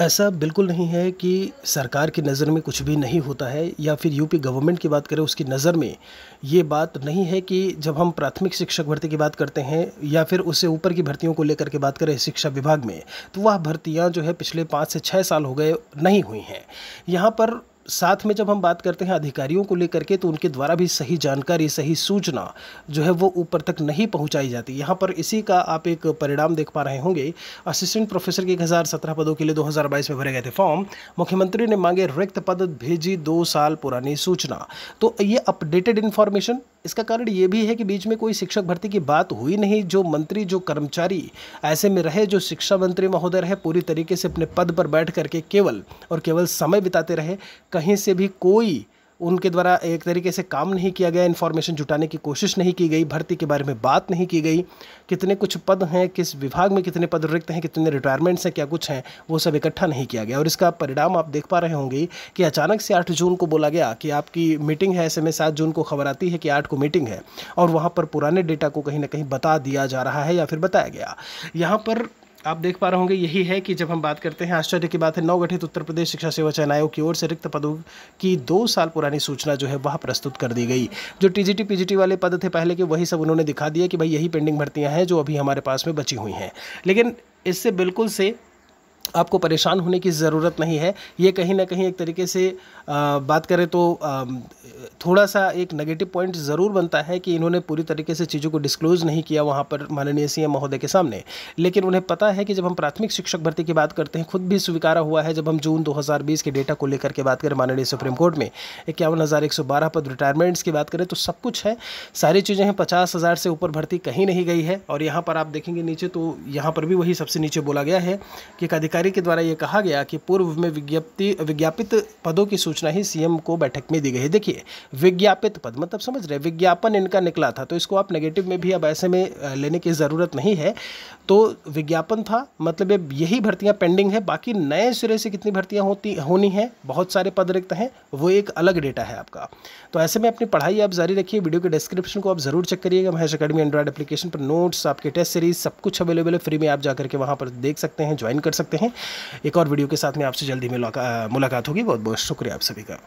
ऐसा बिल्कुल नहीं है कि सरकार की नज़र में कुछ भी नहीं होता है या फिर यूपी गवर्नमेंट की बात करें उसकी नज़र में ये बात नहीं है कि जब हम प्राथमिक शिक्षक भर्ती की बात करते हैं या फिर उससे ऊपर की भर्तियों को लेकर के बात करें शिक्षा विभाग में तो वह भर्तियाँ जो है पिछले पाँच से छः साल हो गए नहीं हुई हैं यहाँ पर साथ में जब हम बात करते हैं अधिकारियों को लेकर के तो उनके द्वारा भी सही जानकारी सही सूचना जो है वो ऊपर तक नहीं पहुंचाई जाती यहाँ पर इसी का आप एक परिणाम देख पा रहे होंगे असिस्टेंट प्रोफेसर के एक हज़ार सत्रह पदों के लिए 2022 में भरे गए थे फॉर्म मुख्यमंत्री ने मांगे रिक्त पद भेजी दो साल पुरानी सूचना तो ये अपडेटेड इन्फॉर्मेशन इसका कारण ये भी है कि बीच में कोई शिक्षक भर्ती की बात हुई नहीं जो मंत्री जो कर्मचारी ऐसे में रहे जो शिक्षा मंत्री महोदय रहे पूरी तरीके से अपने पद पर बैठ करके केवल और केवल समय बिताते रहे कहीं से भी कोई उनके द्वारा एक तरीके से काम नहीं किया गया इन्फॉर्मेशन जुटाने की कोशिश नहीं की गई भर्ती के बारे में बात नहीं की गई कितने कुछ पद हैं किस विभाग में कितने पद रिक्त हैं कितने रिटायरमेंट्स हैं क्या कुछ हैं वो सब इकट्ठा नहीं किया गया और इसका परिणाम आप देख पा रहे होंगे कि अचानक से आठ जून को बोला गया कि आपकी मीटिंग है ऐसे में सात जून को खबर आती है कि आठ को मीटिंग है और वहाँ पर पुराने डेटा को कहीं ना कहीं बता दिया जा रहा है या फिर बताया गया यहाँ पर आप देख पा रहे होंगे यही है कि जब हम बात करते हैं आश्चर्य की बात है नवगठित उत्तर प्रदेश शिक्षा सेवा चयन आयोग की ओर से रिक्त पदों की दो साल पुरानी सूचना जो है वह प्रस्तुत कर दी गई जो टीजीटी पीजीटी वाले पद थे पहले के वही सब उन्होंने दिखा दिया कि भाई यही पेंडिंग भर्तियाँ हैं जो अभी हमारे पास में बची हुई हैं लेकिन इससे बिल्कुल से आपको परेशान होने की ज़रूरत नहीं है ये कहीं ना कहीं एक तरीके से आ, बात करें तो आ, थोड़ा सा एक नेगेटिव पॉइंट ज़रूर बनता है कि इन्होंने पूरी तरीके से चीज़ों को डिस्क्लोज़ नहीं किया वहाँ पर माननीय सीएम महोदय के सामने लेकिन उन्हें पता है कि जब हम प्राथमिक शिक्षक भर्ती की बात करते हैं खुद भी स्वीकारा हुआ है जब हम जून 2020 के डेटा को लेकर के बात करें माननीय सुप्रीम कोर्ट में इक्यावन पद रिटायरमेंट्स की बात करें तो सब कुछ है सारी चीज़ें हैं पचास से ऊपर भर्ती कहीं नहीं गई है और यहाँ पर आप देखेंगे नीचे तो यहाँ पर भी वही सबसे नीचे बोला गया है कि एक अधिकारी अधिकारी के द्वारा ये कहा गया कि पूर्व में विज्ञप्ति विज्ञापित पदों की सूचना ही सीएम को बैठक में दी गई देखिए विज्ञापित पद मतलब समझ रहे विज्ञापन इनका निकला था तो इसको आप नेगेटिव में भी अब ऐसे में लेने की ज़रूरत नहीं है तो विज्ञापन था मतलब यही भर्तियाँ पेंडिंग है बाकी नए सिरे से कितनी भर्तियाँ होती होनी हैं बहुत सारे पद रिक्त हैं वो एक अलग डेटा है आपका तो ऐसे में अपनी पढ़ाई आप जारी रखिए वीडियो के डिस्क्रिप्शन को आप ज़रूर चेक करिएगा महेश अकेडमी एंड्रॉइड एप्लीकेशन पर नोट्स आपके टेस्ट सीरीज सब कुछ अवेलेबल है फ्री में आप जाकर के वहाँ पर देख सकते हैं ज्वाइन कर सकते हैं एक और वीडियो के साथ में आपसे जल्दी मुलाकात होगी बहुत बहुत शुक्रिया आप सभी का